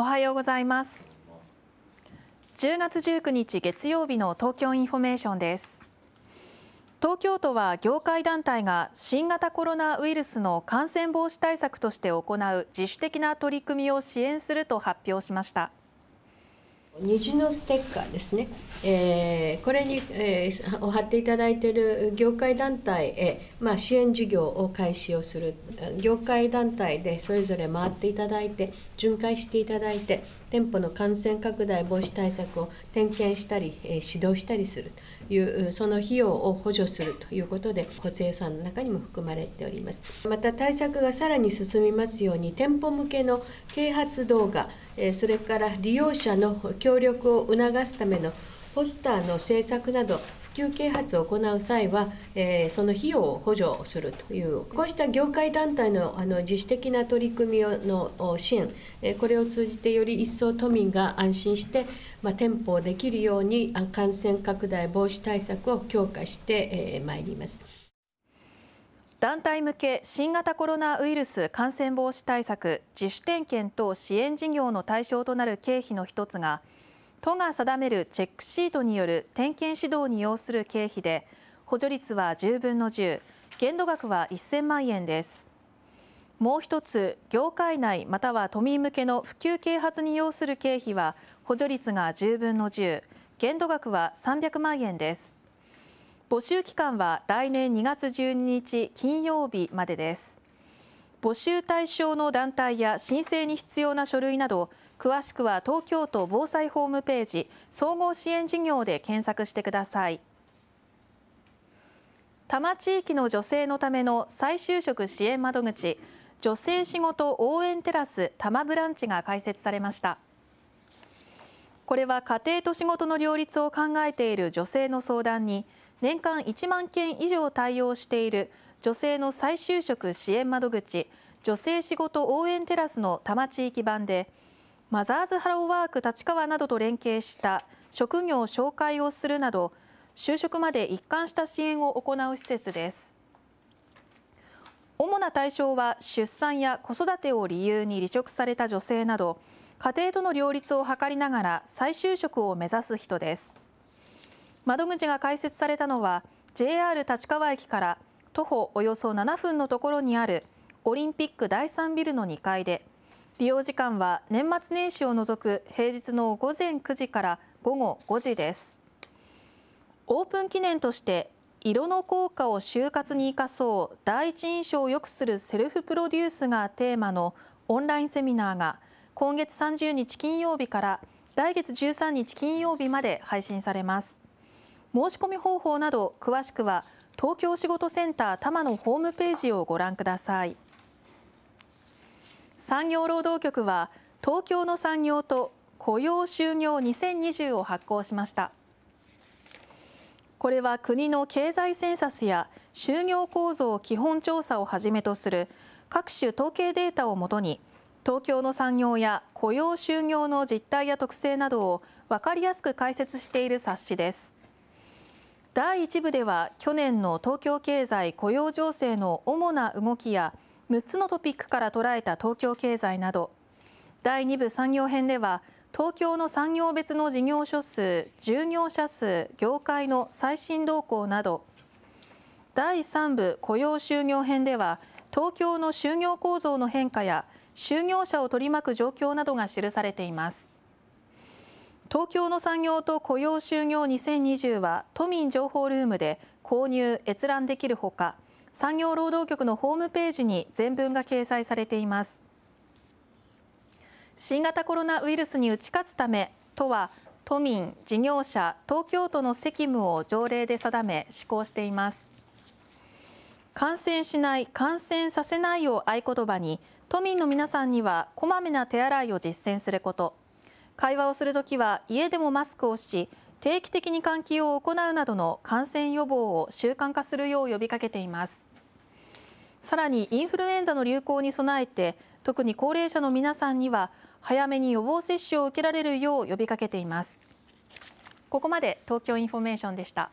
おはようございます10月19日月曜日の東京インフォメーションです東京都は業界団体が新型コロナウイルスの感染防止対策として行う自主的な取り組みを支援すると発表しました虹のステッカーですね、えー、これに、えー、を貼っていただいている業界団体へ、まあ、支援事業を開始をする業界団体でそれぞれ回っていただいて巡回していただいて店舗の感染拡大防止対策を点検したり、え指導したりするというその費用を補助するということで補正予算の中にも含まれておりますまた対策がさらに進みますように店舗向けの啓発動画、えそれから利用者の協力を促すためのポスターの制作など普及啓発を行う際は、えー、その費用を補助するというこうした業界団体のあの自主的な取り組みの支援、えー、これを通じてより一層都民が安心して、まあ、店舗をできるように感染拡大防止対策を強化してまい、ります。団体向け新型コロナウイルス感染防止対策自主点検等支援事業の対象となる経費の一つが都が定めるチェックシートによる点検指導に要する経費で補助率は10分の10限度額は1000万円ですもう一つ業界内または都民向けの普及啓発に要する経費は補助率が10分の10限度額は300万円です募集期間は来年2月12日金曜日までです募集対象の団体や申請に必要な書類など詳しくは東京都防災ホームページ総合支援事業で検索してください多摩地域の女性のための再就職支援窓口女性仕事応援テラス多摩ブランチが開設されましたこれは家庭と仕事の両立を考えている女性の相談に年間1万件以上対応している女性の再就職支援窓口女性仕事応援テラスの多摩地域版でマザーズハローワーク立川などと連携した職業紹介をするなど就職まで一貫した支援を行う施設です主な対象は出産や子育てを理由に離職された女性など家庭との両立を図りながら再就職を目指す人です窓口が開設されたのは JR 立川駅から徒歩およそ7分のところにあるオリンピック第3ビルの2階で利用時間は年末年始を除く平日の午前9時から午後5時ですオープン記念として色の効果を就活に生かそう第一印象を良くするセルフプロデュースがテーマのオンラインセミナーが今月30日金曜日から来月13日金曜日まで配信されます申し込み方法など詳しくは東京仕事センター多摩のホームページをご覧ください産業労働局は東京の産業と雇用就業2020を発行しましたこれは国の経済センサスや就業構造基本調査をはじめとする各種統計データをもとに東京の産業や雇用就業の実態や特性などを分かりやすく解説している冊子です第1部では去年の東京経済雇用情勢の主な動きや6つのトピックから捉えた東京経済など第2部産業編では東京の産業別の事業所数従業者数業界の最新動向など第3部雇用就業編では東京の就業構造の変化や就業者を取り巻く状況などが記されています。東京の産業と雇用就業2020は都民情報ルームで購入閲覧できるほか産業労働局のホームページに全文が掲載されています新型コロナウイルスに打ち勝つため都は都民事業者東京都の責務を条例で定め施行しています感染しない感染させないを合言葉に都民の皆さんにはこまめな手洗いを実践すること会話をするときは家でもマスクをし定期的に換気を行うなどの感染予防を習慣化するよう呼びかけていますさらにインフルエンザの流行に備えて特に高齢者の皆さんには早めに予防接種を受けられるよう呼びかけていますここまで東京インフォメーションでした。